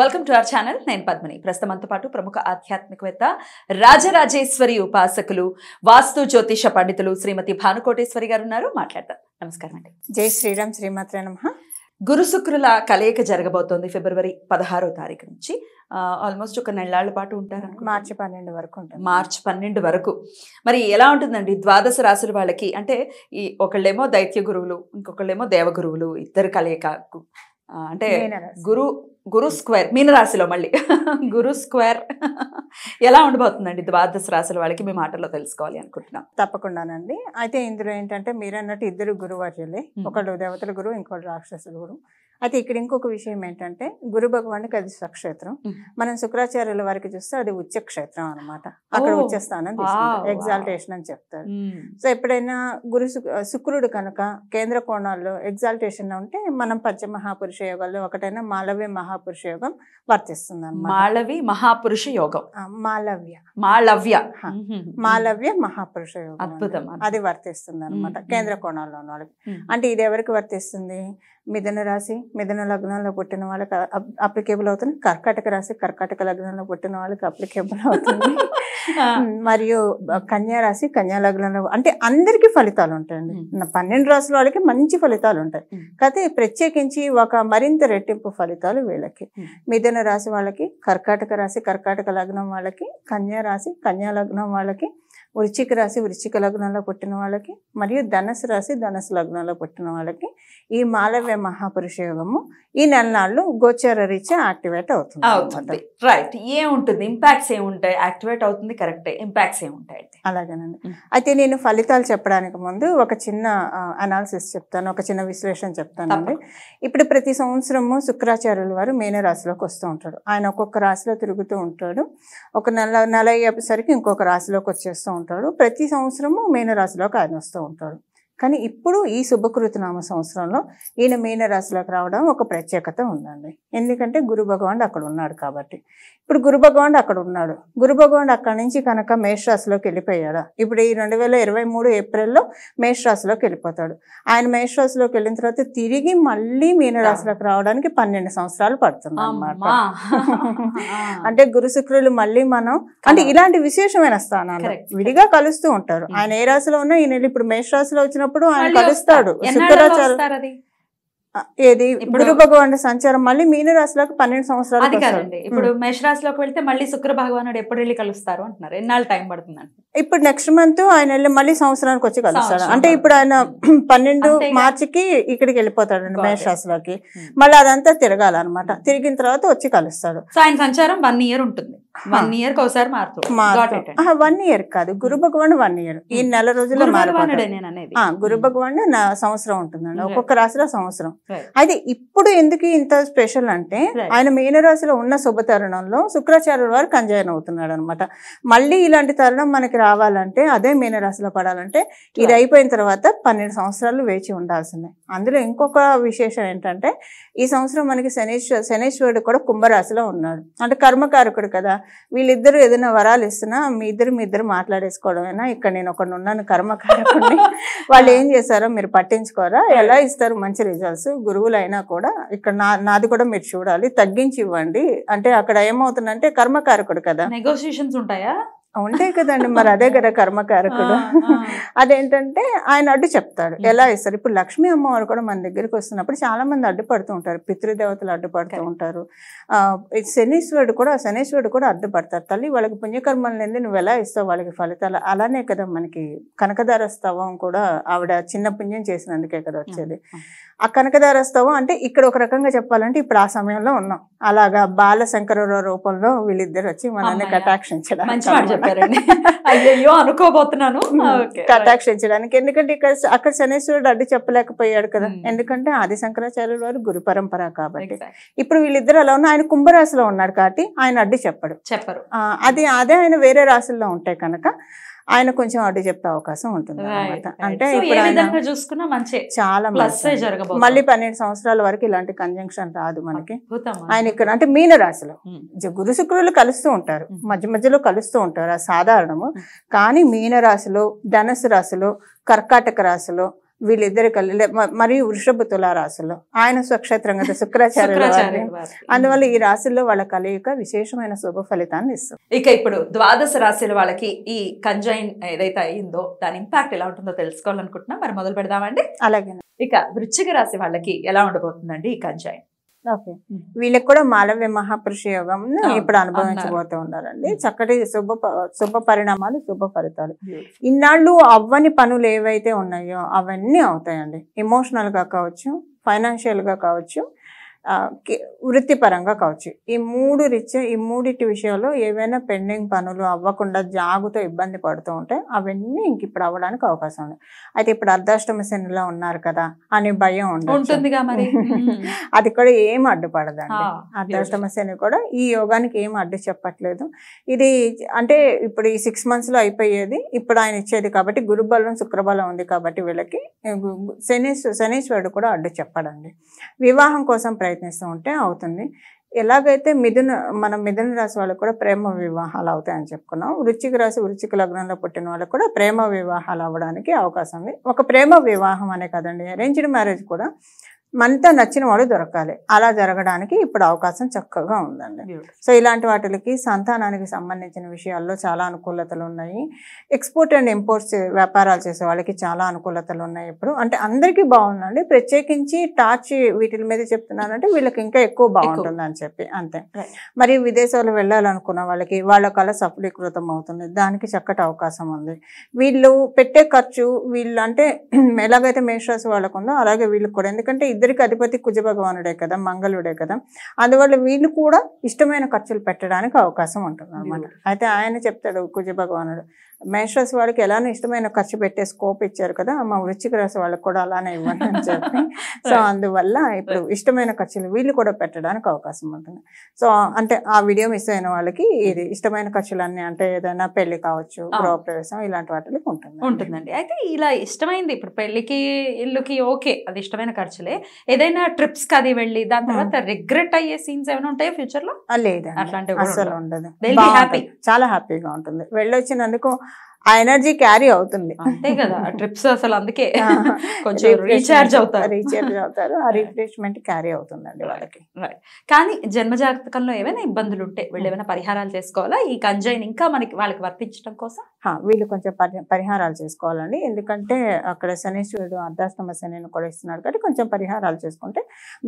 Welcome to our channel నేను పద్మని ప్రస్తుతమంతో పాటు ప్రముఖ ఆధ్యాత్మికవేత్త రాజరాజేశ్వరి ఉపాసకులు వాస్తు జ్యోతిష పండితులు శ్రీమతి భానుకోటేశ్వరి గారు ఉన్నారు మాట్లాడతారు నమస్కారం అండి జై శ్రీరామ్ శ్రీమాత్ర నమ గురుశుక్రుల కలయిక జరగబోతోంది ఫిబ్రవరి పదహారో తారీఖు నుంచి ఆల్మోస్ట్ ఒక నెలల పాటు ఉంటారు మార్చి పన్నెండు వరకు ఉంటుంది మార్చి పన్నెండు వరకు మరి ఎలా ఉంటుందండి ద్వాదశ రాసుల వాళ్ళకి అంటే ఈ ఒకళ్ళేమో దైత్య గురువులు ఇంకొకళ్ళేమో దేవగురువులు ఇద్దరు కలయిక అంటే గురు గురు స్క్వేర్ మీనరాశిలో మళ్ళీ గురు స్క్వేర్ ఎలా ఉండబోతుందండి ద్వాదశ రాశుల వాళ్ళకి మీ మాటల్లో తెలుసుకోవాలి అనుకుంటున్నాం తప్పకుండానండి అయితే ఇందులో ఏంటంటే మీరు అన్నట్టు ఇద్దరు గురువర్యులే ఒకళ్ళు దేవతల గురువు ఇంకోళ్ళు రాక్షసుల గురువు అయితే ఇక్కడ ఇంకొక విషయం ఏంటంటే గురు భగవానికి అది స్వక్షేత్రం మనం శుక్రాచార్యుల వారికి చూస్తే అది ఉచ్చక్షేత్రం అనమాట అక్కడ ఉచ్చస్థానం ఎగ్జాల్టేషన్ అని చెప్తారు సో ఎప్పుడైనా గురు శుక్రుడు కనుక కేంద్ర కోణాల్లో ఎగ్జాల్టేషన్ ఉంటే మనం పంచమహాపురుష యోగాల్లో ఒకటైనా మాలవ్య మహాపురుష యోగం వర్తిస్తుంది మాళవి మహాపురుష యోగం మాలవ్య మాళవ్య మాలవ్య మహాపురుష యోగం అద్భుతం అది వర్తిస్తుంది అనమాట కేంద్ర కోణాల్లో ఉన్న వాళ్ళకి అంటే ఇది ఎవరికి వర్తిస్తుంది మిథున రాశి మిథున లగ్నంలో పుట్టిన వాళ్ళకి అప్లికేబుల్ అవుతుంది కర్కాటక రాశి కర్కాటక లగ్నంలో పుట్టిన వాళ్ళకి అప్లికేబుల్ అవుతుంది మరియు కన్యా రాశి కన్యా లగ్నంలో అంటే అందరికీ ఫలితాలు ఉంటాయండి పన్నెండు రాసుల వాళ్ళకి మంచి ఫలితాలు ఉంటాయి కాకపోతే ప్రత్యేకించి ఒక మరింత రెట్టింపు ఫలితాలు వీళ్ళకి మిథున రాశి వాళ్ళకి కర్కాటక రాశి కర్కాటక లగ్నం వాళ్ళకి కన్యా రాశి కన్యా లగ్నం వాళ్ళకి వృశ్చిక రాశి వృశ్చిక లగ్నంలో పుట్టిన వాళ్ళకి మరియు ధనసు రాశి ధనసు లగ్నంలో పుట్టిన వాళ్ళకి ఈ మాలవ్య మహాపురుష మార్గము ఈ నెల నాళ్ళు గోచర రీత్యా యాక్టివేట్ అవుతుంది అవుతుంది రైట్ ఏముంటుంది ఇంపాక్ట్స్ ఏముంటాయి యాక్టివేట్ అవుతుంది కరెక్ట్ ఇంపాక్ట్స్ ఏముంటాయి అలాగేనండి అయితే నేను ఫలితాలు చెప్పడానికి ముందు ఒక చిన్న అనాలిసిస్ చెప్తాను ఒక చిన్న విశ్లేషణ చెప్తానండి ఇప్పుడు ప్రతి సంవత్సరము శుక్రాచార్యుల వారు మేనరాశిలోకి రాశిలోకి వస్తూ ఉంటాడు ఆయన ఒక్కొక్క రాశిలో తిరుగుతూ ఉంటాడు ఒక నెల నెల అయ్యేసరికి ఇంకొక రాశిలోకి వచ్చేస్తూ ఉంటాడు ప్రతి సంవత్సరము మేన రాశిలోకి ఆయన వస్తూ ఉంటాడు కానీ ఇప్పుడు ఈ శుభకృతనామ సంవత్సరంలో ఈయన మీనరాశిలోకి రావడం ఒక ప్రత్యేకత ఉందండి ఎందుకంటే గురు భగవాన్ అక్కడ ఉన్నాడు కాబట్టి ఇప్పుడు గురు భగవాన్ అక్కడ ఉన్నాడు గురు భగవాన్ అక్కడి నుంచి కనుక మేషరాశిలోకి వెళ్ళిపోయాడు ఇప్పుడు ఈ రెండు వేల ఇరవై మూడు ఏప్రిల్లో మేషరాశిలోకి వెళ్ళిపోతాడు ఆయన మేషరాశిలోకి వెళ్ళిన తర్వాత తిరిగి మళ్ళీ మీనరాశిలోకి రావడానికి పన్నెండు సంవత్సరాలు పడుతుంది అన్నమాట అంటే గురు మళ్ళీ మనం అంటే ఇలాంటి విశేషమైన స్థానాలు విడిగా కలుస్తూ ఉంటారు ఆయన ఏ రాశిలో ఉన్నా ఈయన ఇప్పుడు మేషరాశిలో వచ్చిన వచ్చినప్పుడు ఆయన కలుస్తాడు ఏది గురు భగవానుడి సంచారం మళ్ళీ మీనరాశిలోకి పన్నెండు సంవత్సరాలు ఇప్పుడు మేషరాశిలోకి వెళ్తే మళ్ళీ శుక్ర భగవానుడు ఎప్పుడు వెళ్ళి కలుస్తారు అంటున్నారు ఎన్నాళ్ళు టైం పడుతుంది ఇప్పుడు నెక్స్ట్ మంత్ ఆయన వెళ్ళి మళ్ళీ సంవత్సరానికి వచ్చి కలుస్తాడు అంటే ఇప్పుడు ఆయన పన్నెండు మార్చికి ఇక్కడికి వెళ్ళిపోతాడు అండి మేషరాశిలోకి మళ్ళీ అదంతా తిరగాలన్నమాట తిరిగిన తర్వాత వచ్చి కలుస్తాడు సో ఆయన సంచారం వన్ ఇయర్ ఉంటుంది వన్ ఇయర్ ఒకసారి మారుతాడు వన్ ఇయర్ కాదు గురు భగవాన్ వన్ ఇయర్ ఈ hmm. నెల రోజుల్లో గురు భగవాన్ hmm. సంవత్సరం ఉంటుందండి ఒక్కొక్క రాశిలో సంవత్సరం అయితే ఇప్పుడు ఎందుకు ఇంత స్పెషల్ అంటే ఆయన మీన రాశిలో ఉన్న శుభ తరుణంలో శుక్రాచార్యుల వారు కంజాయన్ అవుతున్నాడు అనమాట మళ్ళీ ఇలాంటి తరుణం మనకి రావాలంటే అదే మీన రాశిలో పడాలంటే ఇది అయిపోయిన తర్వాత పన్నెండు సంవత్సరాలు వేచి ఉండాల్సిందే అందులో ఇంకొక విశేషం ఏంటంటే ఈ సంవత్సరం మనకి శనీశ్వ శనేశ్వరుడు కూడా కుంభరాశిలో ఉన్నాడు అంటే కర్మకారకుడు కదా వీళ్ళిద్దరు ఏదైనా వరాలు ఇస్తున్నా మీ ఇద్దరు మీ ఇద్దరు మాట్లాడేసుకోవడమేనా ఇక్కడ నేను ఒకడు ఉన్నాను కర్మకారకుడిని వాళ్ళు ఏం చేశారో మీరు పట్టించుకోరా ఎలా ఇస్తారు మంచి రిజల్ట్స్ అయినా కూడా ఇక్కడ నా నాది కూడా మీరు చూడాలి తగ్గించి ఇవ్వండి అంటే అక్కడ ఏమవుతుందంటే కర్మకారకుడు కదా నెగోషియేషన్స్ ఉంటాయా ఉంటాయి కదండి మరి అదే కదా కర్మకారకుడు అదేంటంటే ఆయన అడ్డు చెప్తాడు ఎలా ఇస్తారు ఇప్పుడు లక్ష్మీ అమ్మవారు కూడా మన దగ్గరికి వస్తున్నప్పుడు చాలా మంది అడ్డుపడుతూ ఉంటారు పితృదేవతలు అడ్డుపడుతూ ఉంటారు శనీశ్వరుడు కూడా శనీశ్వరుడు కూడా అడ్డుపడతారు తల్లి వాళ్ళకి పుణ్యకర్మలు నుండి నువ్వు ఎలా ఇస్తావు వాళ్ళకి ఫలితాలు అలానే కదా మనకి కనకధార స్తవం కూడా ఆవిడ చిన్న పుణ్యం చేసినందుకే కదా వచ్చేది ఆ కనకదారస్తవం అంటే ఇక్కడ ఒక రకంగా చెప్పాలంటే ఇప్పుడు ఆ సమయంలో ఉన్నాం అలాగా బాలశంకరుల రూపంలో వీళ్ళిద్దరు వచ్చి మనల్ని కటాక్షించడం అయ్యో కటాక్షించడానికి ఎందుకంటే ఇక్కడ అక్కడ శనేశ్వరుడు అడ్డు చెప్పలేకపోయాడు కదా ఎందుకంటే ఆది శంకరాచార్యుల వారు గురు పరంపర కాబట్టి ఇప్పుడు వీళ్ళిద్దరు అలా ఉన్నా ఆయన కుంభరాశిలో ఉన్నాడు కాబట్టి ఆయన అడ్డు చెప్పడు చెప్పరు అది అదే ఆయన వేరే రాశుల్లో ఉంటాయి కనుక ఆయన కొంచెం అటు చెప్పే అవకాశం ఉంటుంది అంటే ఇప్పుడు మంచి చాలా మళ్ళీ పన్నెండు సంవత్సరాల వరకు ఇలాంటి కంజంక్షన్ రాదు మనకి ఆయన ఇక్కడ అంటే మీన రాశిలో hmm. గురు శుక్రులు కలుస్తూ ఉంటారు hmm. మధ్య మధ్యలో కలుస్తూ ఉంటారు సాధారణము hmm. కానీ మీన రాశిలో ధనుసు రాశిలో కర్కాటక రాశిలో వీళ్ళిద్దరు కలిసి మరియు వృషభ తులారాశుల్లో ఆయన స్వక్షేత్రం కదా శుక్రాచార్య అందువల్ల ఈ రాశుల్లో వాళ్ళ కలయిక విశేషమైన శుభ ఫలితాన్ని ఇస్తుంది ఇక ఇప్పుడు ద్వాదశ రాశుల వాళ్ళకి ఈ కంజైన్ ఏదైతే అయిందో దాని ఇంపాక్ట్ ఎలా ఉంటుందో తెలుసుకోవాలనుకుంటున్నా మరి మొదలు పెడదామండి అలాగే ఇక వృచ్చిక రాశి వాళ్ళకి ఎలా ఉండబోతుందండి ఈ కంజైన్ వీళ్ళకి కూడా మాలవ్య మహాపురుష యోగం ఇప్పుడు అనుభవించబోతూ ఉన్నారండి చక్కటి శుభ శుభ పరిణామాలు శుభ ఫలితాలు ఇన్నాళ్ళు అవ్వని పనులు ఏవైతే ఉన్నాయో అవన్నీ అవుతాయండి ఎమోషనల్ గా కావచ్చు ఫైనాన్షియల్ గా కావచ్చు వృత్తిపరంగా కావచ్చు ఈ మూడు రిచ్ ఈ మూడిటి విషయంలో ఏవైనా పెండింగ్ పనులు అవ్వకుండా జాగుతో ఇబ్బంది పడుతూ ఉంటే అవన్నీ ఇంక ఇప్పుడు అవ్వడానికి అవకాశం ఉంది అయితే ఇప్పుడు అర్ధాష్టమ శనిలో ఉన్నారు కదా అని భయం ఉంటుంది అది కూడా ఏం అడ్డుపడదండి అర్ధాష్టమ శని కూడా ఈ యోగానికి ఏం అడ్డు చెప్పట్లేదు ఇది అంటే ఇప్పుడు ఈ సిక్స్ మంత్స్లో అయిపోయేది ఇప్పుడు ఆయన ఇచ్చేది కాబట్టి గురుబలం శుక్రబలం ఉంది కాబట్టి వీళ్ళకి శని శనీశ్వరుడు కూడా అడ్డు చెప్పడండి వివాహం కోసం ప్రయత్నం ప్రయత్నిస్తూ ఉంటే అవుతుంది ఎలాగైతే మిథున మన మిథున రాశి వాళ్ళకు కూడా ప్రేమ వివాహాలు అవుతాయని చెప్పుకున్నాం వృచ్చిక రాశి వృచ్చిక లగ్నంలో పుట్టిన వాళ్ళకు కూడా ప్రేమ వివాహాలు అవ్వడానికి అవకాశం ఉంది ఒక ప్రేమ వివాహం అనే కదండి అరేంజ్డ్ మ్యారేజ్ కూడా మనతో నచ్చిన వాడు దొరకాలి అలా జరగడానికి ఇప్పుడు అవకాశం చక్కగా ఉందండి సో ఇలాంటి వాటికి సంతానానికి సంబంధించిన విషయాల్లో చాలా అనుకూలతలు ఉన్నాయి ఎక్స్పోర్ట్ అండ్ ఇంపోర్ట్స్ వ్యాపారాలు చేసే వాళ్ళకి చాలా అనుకూలతలు ఉన్నాయి ఇప్పుడు అంటే అందరికీ బాగుందండి ప్రత్యేకించి టార్చ్ వీటి మీద చెప్తున్నానంటే వీళ్ళకి ఇంకా ఎక్కువ బాగుంటుంది అని చెప్పి అంతే మరి విదేశాలు వెళ్ళాలనుకున్న వాళ్ళకి వాళ్ళ కళ సఫలీకృతం అవుతుంది దానికి చక్కటి అవకాశం ఉంది వీళ్ళు పెట్టే ఖర్చు వీళ్ళు అంటే ఎలాగైతే మేషరాశి వాళ్ళకు ఉందో అలాగే వీళ్ళకి కూడా ఎందుకంటే ఇద్దరు ఇద్దరికి అధిపతి కుజభగవానుడే కదా మంగళుడే కదా అందువల్ల వీళ్ళు కూడా ఇష్టమైన ఖర్చులు పెట్టడానికి అవకాశం ఉంటుంది అయితే ఆయన చెప్తాడు కుజభగవానుడు మేషరాశి వాళ్ళకి ఎలానో ఇష్టమైన ఖర్చు పెట్టే స్కోప్ ఇచ్చారు కదా మా వృచ్చిక రాశి వాళ్ళకి కూడా అలానే ఇవ్వండి అని చెప్పి సో అందువల్ల ఇప్పుడు ఇష్టమైన ఖర్చులు వీళ్ళు కూడా పెట్టడానికి అవకాశం ఉంటుంది సో అంటే ఆ వీడియో మిస్ అయిన వాళ్ళకి ఇది ఇష్టమైన ఖర్చులు అంటే ఏదైనా పెళ్లి కావచ్చు గృహప్రవేశం ఇలాంటి వాటికి ఉంటుంది ఉంటుందండి అయితే ఇలా ఇష్టమైంది ఇప్పుడు పెళ్లికి ఇల్లుకి ఓకే అది ఇష్టమైన ఖర్చులే ఏదైనా ట్రిప్స్ కి అది వెళ్ళి దాని తర్వాత రిగ్రెట్ అయ్యే సీన్స్ ఏమైనా ఉంటాయి ఫ్యూచర్ లో లేదా అట్లాంటి అసలు ఉండదు చాలా హ్యాపీగా ఉంటుంది వెళ్ళొచ్చినందుకు ఆ ఎనర్జీ క్యారీ అవుతుంది అంతే కదా ట్రిప్స్ అసలు అందుకే కొంచెం రీఛార్జ్ అవుతారు రీఛార్జ్ అవుతారు ఆ రిఫ్రెష్మెంట్ క్యారీ అవుతుందండి వాళ్ళకి కానీ జన్మ జాతకంలో ఏమైనా ఇబ్బందులు ఉంటే వీళ్ళు ఏమైనా పరిహారాలు చేసుకోవాలా ఈ కంజైన్ ఇంకా మనకి వాళ్ళకి వర్తించడం కోసం వీళ్ళు కొంచెం పరి పరిహారాలు చేసుకోవాలండి ఎందుకంటే అక్కడ శనీశ్వరుడు అర్ధాష్టమ శనిని కూడా ఇస్తున్నాడు కాబట్టి కొంచెం పరిహారాలు చేసుకుంటే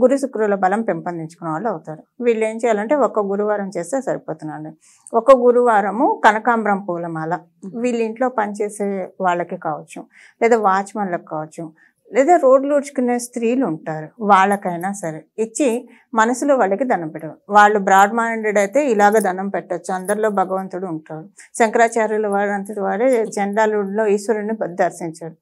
గురు శుక్రుల బలం పెంపొందించుకునే వాళ్ళు అవుతారు వీళ్ళు ఏం చేయాలంటే ఒక్క గురువారం చేస్తే సరిపోతున్నాండి ఒక గురువారము కనకాంబరం పూలమాల వీళ్ళ ఇంట్లో పనిచేసే వాళ్ళకి కావచ్చు లేదా వాచ్మెన్లకు కావచ్చు లేదా రోడ్లు ఉడుచుకునే స్త్రీలు ఉంటారు వాళ్ళకైనా సరే ఇచ్చి మనసులో వాళ్ళకి దనం పెట్టడం వాళ్ళు బ్రాడ్ మైండెడ్ అయితే ఇలాగ దనం పెట్టచ్చు అందరిలో భగవంతుడు ఉంటాడు శంకరాచార్యుల వారంతటి వారే జెండాలుడిలో ఈశ్వరుని దర్శించాడు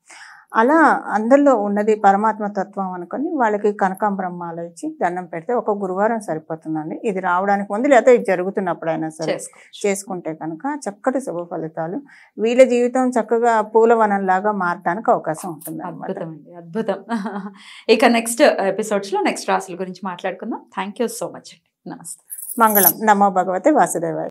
అలా అందరిలో ఉన్నది పరమాత్మ తత్వం అనుకొని వాళ్ళకి కనకాంబరం మాల ఇచ్చి దండం పెడితే ఒక గురువారం సరిపోతుందండి ఇది రావడానికి ముందు లేకపోతే ఇది జరుగుతున్నప్పుడైనా సరే చేసుకుంటే కనుక చక్కటి శుభ ఫలితాలు వీళ్ళ జీవితం చక్కగా పూల లాగా మారడానికి అవకాశం ఉంటుంది అద్భుతం అద్భుతం ఇక నెక్స్ట్ ఎపిసోడ్స్లో నెక్స్ట్ రాసుల గురించి మాట్లాడుకుందాం థ్యాంక్ సో మచ్ అండి నమస్తే మంగళం నమో భగవతి వాసుదేవారు